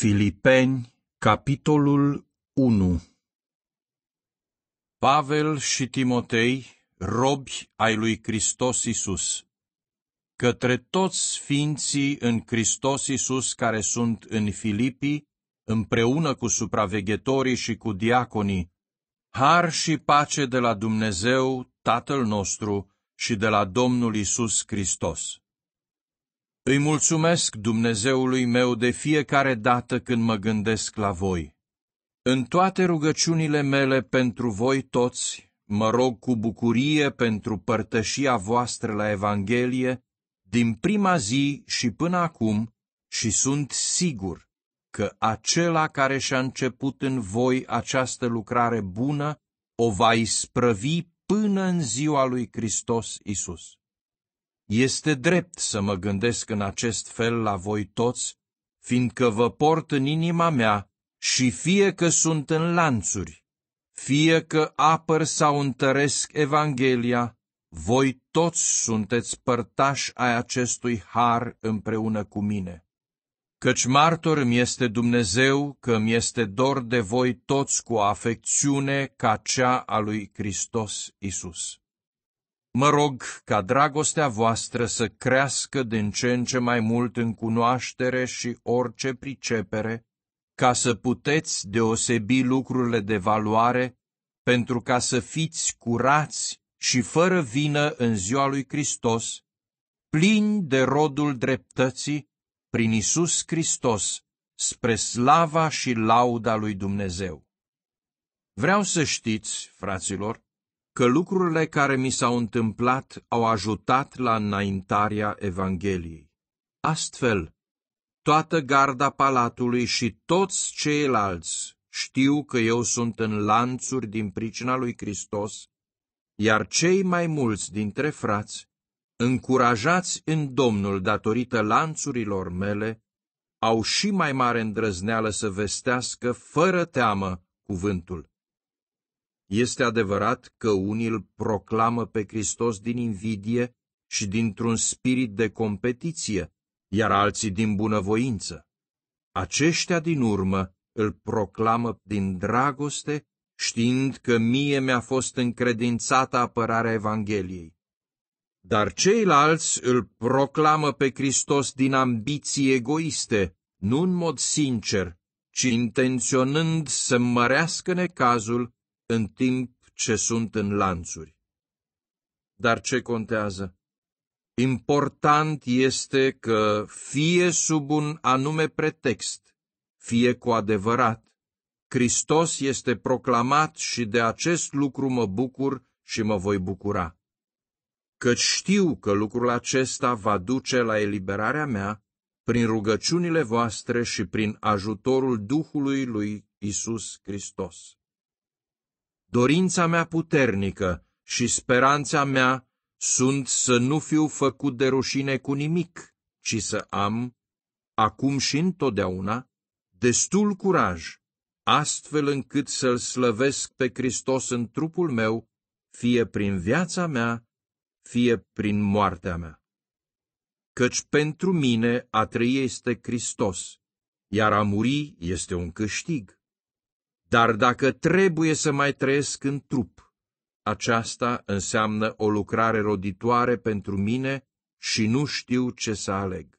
Filipeni, capitolul 1 Pavel și Timotei, robi ai lui Hristos Isus, către toți ființii în Hristos Isus care sunt în Filipii, împreună cu supraveghetorii și cu diaconii, har și pace de la Dumnezeu, Tatăl nostru, și de la Domnul Isus Hristos. Îi mulțumesc Dumnezeului meu de fiecare dată când mă gândesc la voi. În toate rugăciunile mele pentru voi toți, mă rog cu bucurie pentru părtășia voastră la Evanghelie, din prima zi și până acum, și sunt sigur că acela care și-a început în voi această lucrare bună o va isprăvi până în ziua lui Hristos Isus. Este drept să mă gândesc în acest fel la voi toți, fiindcă vă port în inima mea și fie că sunt în lanțuri, fie că apăr sau întăresc Evanghelia, voi toți sunteți părtași ai acestui har împreună cu mine. Căci martor mi este Dumnezeu că mi este dor de voi toți cu afecțiune ca cea a lui Hristos Isus. Mă rog ca dragostea voastră să crească din ce în ce mai mult în cunoaștere și orice pricepere, ca să puteți deosebi lucrurile de valoare, pentru ca să fiți curați și fără vină în ziua lui Hristos, plini de rodul dreptății prin Isus Hristos, spre slava și lauda lui Dumnezeu. Vreau să știți, fraților, că lucrurile care mi s-au întâmplat au ajutat la înaintarea Evangheliei. Astfel, toată garda palatului și toți ceilalți știu că eu sunt în lanțuri din pricina lui Hristos, iar cei mai mulți dintre frați, încurajați în Domnul datorită lanțurilor mele, au și mai mare îndrăzneală să vestească fără teamă cuvântul. Este adevărat că unii îl proclamă pe Hristos din invidie și dintr-un spirit de competiție, iar alții din bunăvoință. Aceștia din urmă îl proclamă din dragoste, știind că mie mi-a fost încredințată apărarea Evangheliei dar ceilalți îl proclamă pe Hristos din ambiții egoiste, nu în mod sincer, ci intenționând să mărească necazul în timp ce sunt în lanțuri. Dar ce contează? Important este că, fie sub un anume pretext, fie cu adevărat, Hristos este proclamat și de acest lucru mă bucur și mă voi bucura. Căci știu că lucrul acesta va duce la eliberarea mea prin rugăciunile voastre și prin ajutorul Duhului lui Isus Hristos. Dorința mea puternică și speranța mea sunt să nu fiu făcut de rușine cu nimic, ci să am, acum și întotdeauna, destul curaj, astfel încât să-L slăvesc pe Hristos în trupul meu, fie prin viața mea, fie prin moartea mea. Căci pentru mine a trăi este Hristos, iar a muri este un câștig. Dar dacă trebuie să mai trăiesc în trup, aceasta înseamnă o lucrare roditoare pentru mine și nu știu ce să aleg.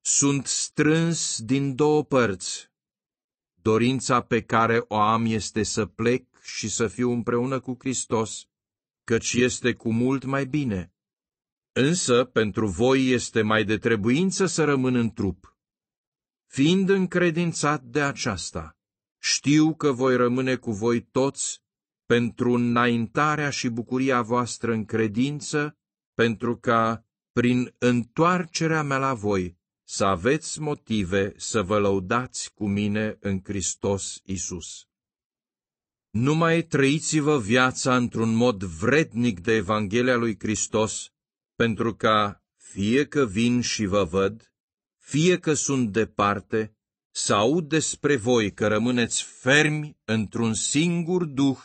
Sunt strâns din două părți. Dorința pe care o am este să plec și să fiu împreună cu Hristos, căci este cu mult mai bine. Însă, pentru voi este mai de trebuință să rămân în trup. Fiind încredințat de aceasta, știu că voi rămâne cu voi toți pentru înaintarea și bucuria voastră în credință, pentru ca, prin întoarcerea mea la voi, să aveți motive să vă lăudați cu mine în Hristos Isus. Numai trăiți-vă viața într-un mod vrednic de Evanghelia lui Hristos, pentru ca, fie că vin și vă văd, fie că sunt departe, aud despre voi că rămâneți fermi într-un singur duh,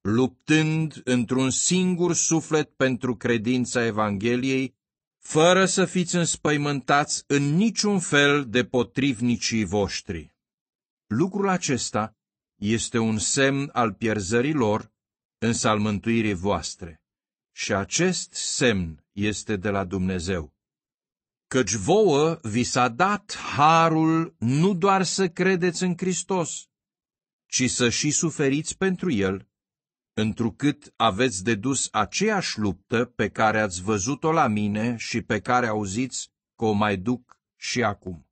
luptând într-un singur suflet pentru credința Evangheliei, fără să fiți înspăimântați în niciun fel de potrivnicii voștri. Lucrul acesta este un semn al pierzării lor, în salmântuirii voastre. Și acest semn este de la Dumnezeu căci vouă vi s-a dat harul nu doar să credeți în Hristos, ci să și suferiți pentru El, întrucât aveți dedus aceeași luptă pe care ați văzut-o la mine și pe care auziți că o mai duc și acum.